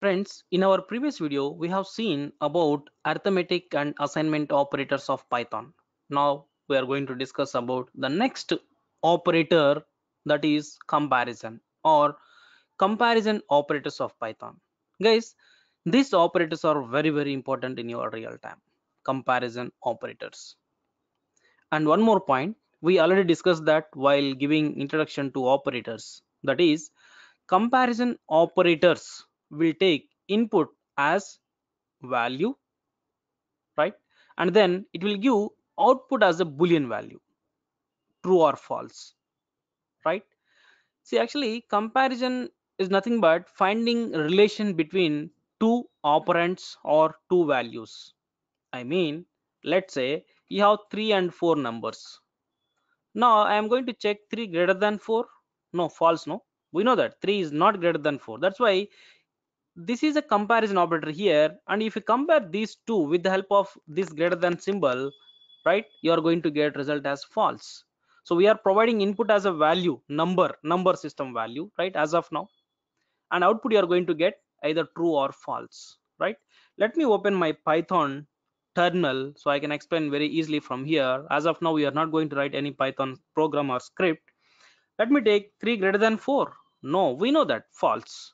Friends, in our previous video, we have seen about arithmetic and assignment operators of Python. Now we are going to discuss about the next operator that is comparison or comparison operators of Python. Guys, these operators are very, very important in your real time comparison operators. And one more point, we already discussed that while giving introduction to operators that is comparison operators will take input as value right and then it will give output as a boolean value true or false right see actually comparison is nothing but finding relation between two operands or two values i mean let's say you have three and four numbers now i am going to check three greater than four no false no we know that three is not greater than four that's why this is a comparison operator here and if you compare these two with the help of this greater than symbol right you are going to get result as false so we are providing input as a value number number system value right as of now and output you are going to get either true or false right let me open my python terminal so i can explain very easily from here as of now we are not going to write any python program or script let me take 3 greater than 4 no we know that false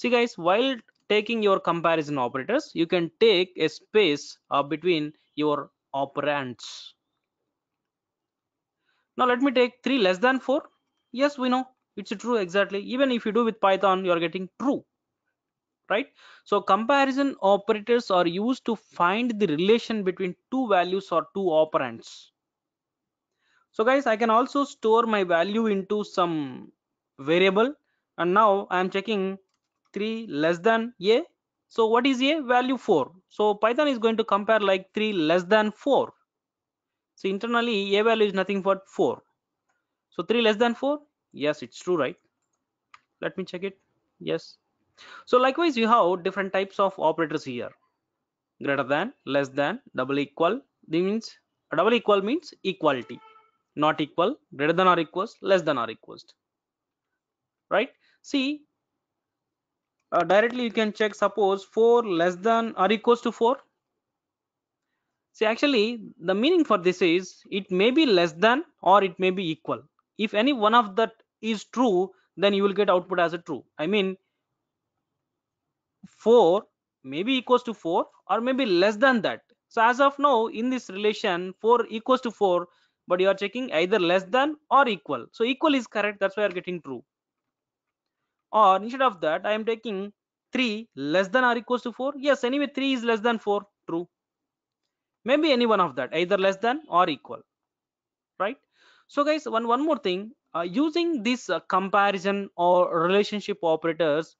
see guys while taking your comparison operators you can take a space uh, between your operands now let me take 3 less than 4 yes we know it's true exactly even if you do with python you are getting true right so comparison operators are used to find the relation between two values or two operands so guys i can also store my value into some variable and now i am checking 3 less than a so what is a value 4 so python is going to compare like 3 less than 4 so internally a value is nothing but 4 so 3 less than 4 yes it's true right let me check it yes so likewise you have different types of operators here greater than less than double equal this means double equal means equality not equal greater than or equals less than or equals right see uh, directly you can check suppose 4 less than or equals to 4 see actually the meaning for this is it may be less than or it may be equal if any one of that is true then you will get output as a true i mean 4 maybe equals to 4 or maybe less than that so as of now in this relation 4 equals to 4 but you are checking either less than or equal so equal is correct that's why you are getting true or instead of that i am taking 3 less than or equals to 4 yes anyway 3 is less than 4 true maybe any one of that either less than or equal right so guys one one more thing uh, using this uh, comparison or relationship operators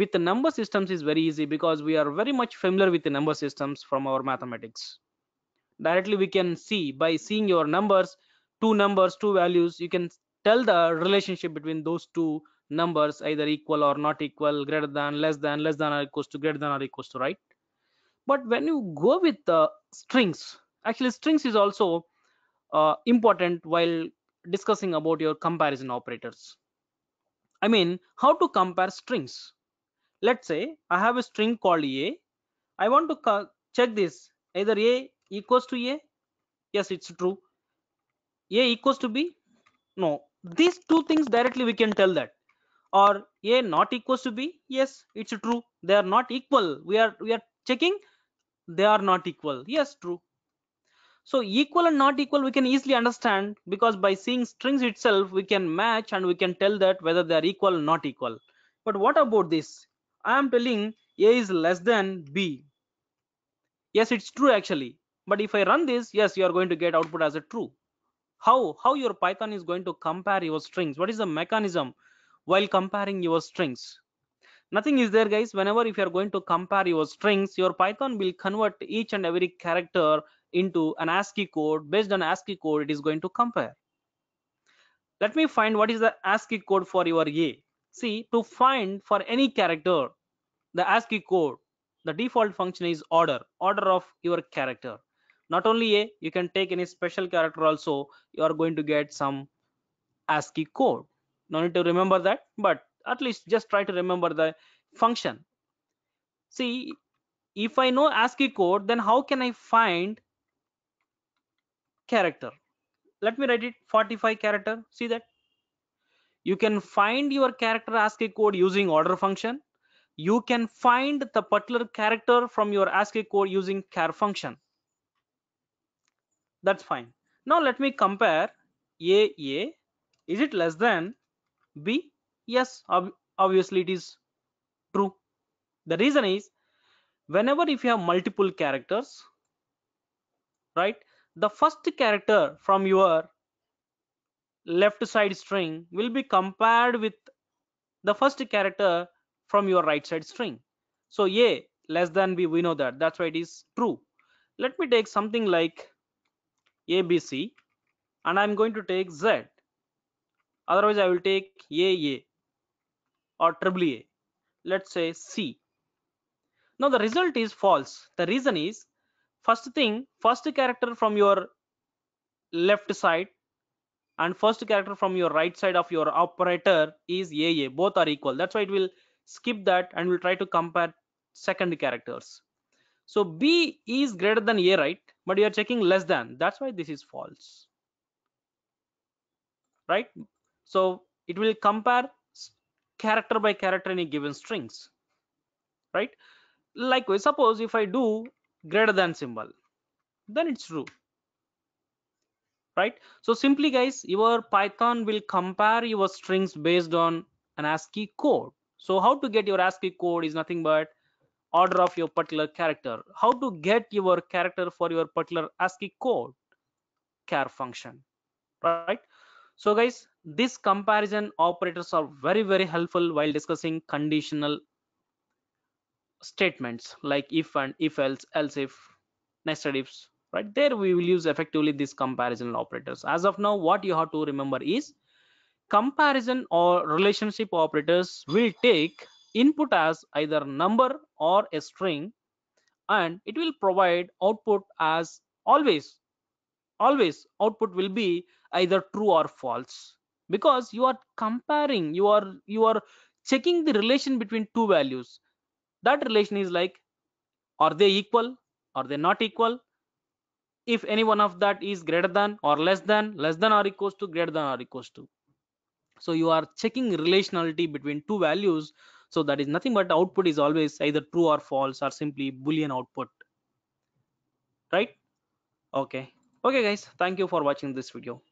with the number systems is very easy because we are very much familiar with the number systems from our mathematics directly we can see by seeing your numbers two numbers two values you can tell the relationship between those two numbers either equal or not equal greater than less than less than or equals to greater than or equals to right but when you go with the strings actually strings is also uh, important while discussing about your comparison operators i mean how to compare strings let's say i have a string called a i want to check this either a equals to a yes it's true a equals to b no these two things directly we can tell that or a not equals to b yes it's true they are not equal we are we are checking they are not equal yes true so equal and not equal we can easily understand because by seeing strings itself we can match and we can tell that whether they are equal or not equal but what about this i am telling a is less than b yes it's true actually but if i run this yes you are going to get output as a true how how your python is going to compare your strings what is the mechanism while comparing your strings nothing is there guys whenever if you are going to compare your strings your python will convert each and every character into an ASCII code based on ASCII code it is going to compare let me find what is the ASCII code for your A see to find for any character the ASCII code the default function is order order of your character not only A you can take any special character also you are going to get some ASCII code no need to remember that but at least just try to remember the function see if i know ascii code then how can i find character let me write it 45 character see that you can find your character ascii code using order function you can find the particular character from your ascii code using char function that's fine now let me compare aa is it less than b yes ob obviously it is true the reason is whenever if you have multiple characters right the first character from your left side string will be compared with the first character from your right side string so a less than b we know that that's why it is true let me take something like abc and i'm going to take z otherwise i will take a a or triple a let's say c now the result is false the reason is first thing first character from your left side and first character from your right side of your operator is AA. Both are equal. That's why it will skip that and will try to compare second characters. So B is greater than A, right? But you are checking less than. That's why this is false. Right? So it will compare character by character in a given strings, right? Likewise, suppose if I do greater than symbol, then it's true, right? So simply guys, your Python will compare your strings based on an ASCII code. So how to get your ASCII code is nothing but order of your particular character. How to get your character for your particular ASCII code? char function, right? so guys these comparison operators are very very helpful while discussing conditional statements like if and if else else if nested ifs right there we will use effectively these comparison operators as of now what you have to remember is comparison or relationship operators will take input as either number or a string and it will provide output as always always output will be either true or false because you are comparing you are you are checking the relation between two values that relation is like are they equal are they not equal if any one of that is greater than or less than less than or equals to greater than or equals to so you are checking relationality between two values so that is nothing but output is always either true or false or simply boolean output right okay okay guys thank you for watching this video